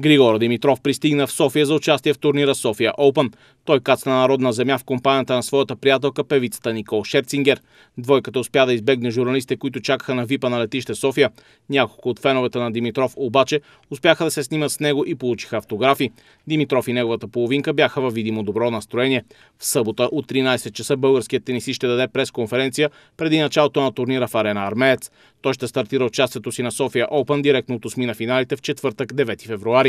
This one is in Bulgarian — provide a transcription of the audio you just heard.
Григор Димитров пристигна в София за участие в турнира София Оупен. Той кацна на родна земя в компанията на своята приятелка певицата Никол Шерцингер. Двойката успя да избегне журналистите, които чакаха на випа на летище София. Няколко от феновете на Димитров обаче успяха да се снимат с него и получиха автографи. Димитров и неговата половинка бяха във видимо добро настроение. В събота от 13 часа българският тенисист ще даде пресконференция преди началото на турнира в арена Армеец. Той ще стартира участието си на София Оупен директно от осми на финалите в четвъртък 9 февруари.